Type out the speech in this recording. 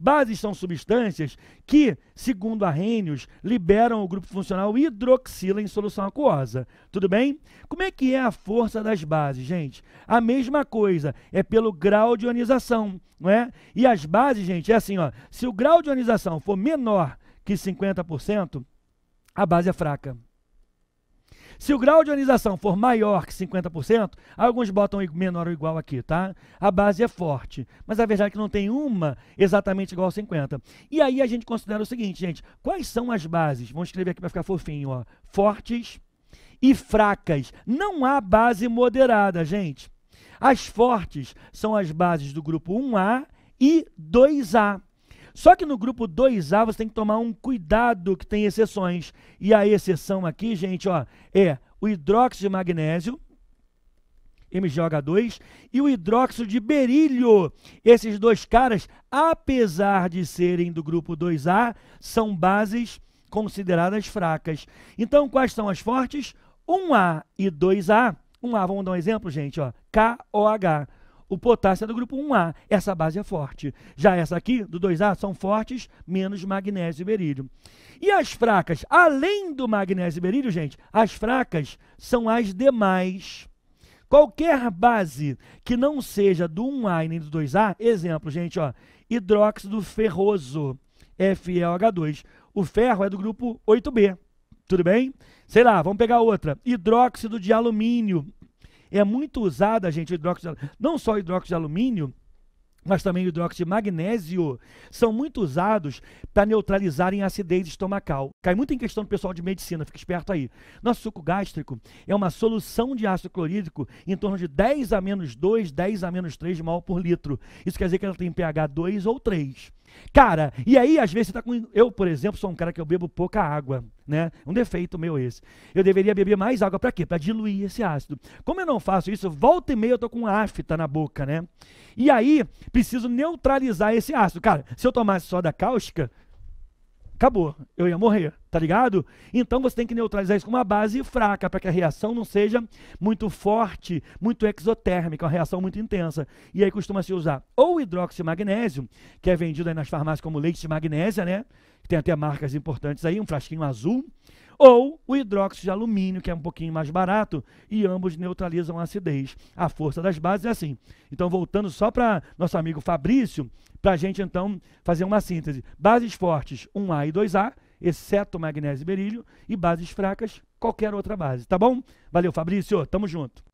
Bases são substâncias que, segundo Arrhenius, liberam o grupo funcional hidroxila em solução aquosa. Tudo bem? Como é que é a força das bases, gente? A mesma coisa, é pelo grau de ionização, não é? E as bases, gente, é assim, ó, se o grau de ionização for menor que 50%, a base é fraca. Se o grau de ionização for maior que 50%, alguns botam menor ou igual aqui, tá? A base é forte, mas a verdade é que não tem uma exatamente igual a 50. E aí a gente considera o seguinte, gente, quais são as bases? Vamos escrever aqui para ficar fofinho, ó. Fortes e fracas. Não há base moderada, gente. As fortes são as bases do grupo 1A e 2A. Só que no grupo 2A você tem que tomar um cuidado que tem exceções. E a exceção aqui, gente, ó, é o hidróxido de magnésio, MgH2, e o hidróxido de berílio. Esses dois caras, apesar de serem do grupo 2A, são bases consideradas fracas. Então, quais são as fortes? 1A e 2A. 1A, vamos dar um exemplo, gente, ó, KOH. O potássio é do grupo 1A, essa base é forte. Já essa aqui, do 2A, são fortes, menos magnésio e berílio. E as fracas, além do magnésio e berílio, gente, as fracas são as demais. Qualquer base que não seja do 1A e nem do 2A, exemplo, gente, ó, hidróxido ferroso, FeOH2. O ferro é do grupo 8B, tudo bem? Sei lá, vamos pegar outra. Hidróxido de alumínio, é muito usada, gente, hidróxido de, não só hidróxido de alumínio, mas também o hidróxido de magnésio, são muito usados para neutralizarem a acidez estomacal. Cai muito em questão do pessoal de medicina, fica esperto aí. Nosso suco gástrico é uma solução de ácido clorídrico em torno de 10 a menos 2, 10 a menos 3 mol por litro. Isso quer dizer que ela tem pH 2 ou 3. Cara, e aí às vezes você tá com. Eu, por exemplo, sou um cara que eu bebo pouca água, né? Um defeito meu esse. Eu deveria beber mais água para quê? Para diluir esse ácido. Como eu não faço isso, volta e meia eu tô com afta na boca, né? E aí preciso neutralizar esse ácido. Cara, se eu tomasse soda cáustica, acabou, eu ia morrer, tá ligado? Então você tem que neutralizar isso com uma base fraca, para que a reação não seja muito forte, muito exotérmica, uma reação muito intensa. E aí costuma-se usar ou hidróxido de magnésio, que é vendido aí nas farmácias como leite de magnésia, né? tem até marcas importantes aí, um frasquinho azul, ou o hidróxido de alumínio, que é um pouquinho mais barato, e ambos neutralizam a acidez. A força das bases é assim. Então, voltando só para nosso amigo Fabrício, para a gente então fazer uma síntese. Bases fortes, 1A e 2A, exceto magnésio e berílio, e bases fracas, qualquer outra base, tá bom? Valeu, Fabrício, tamo junto.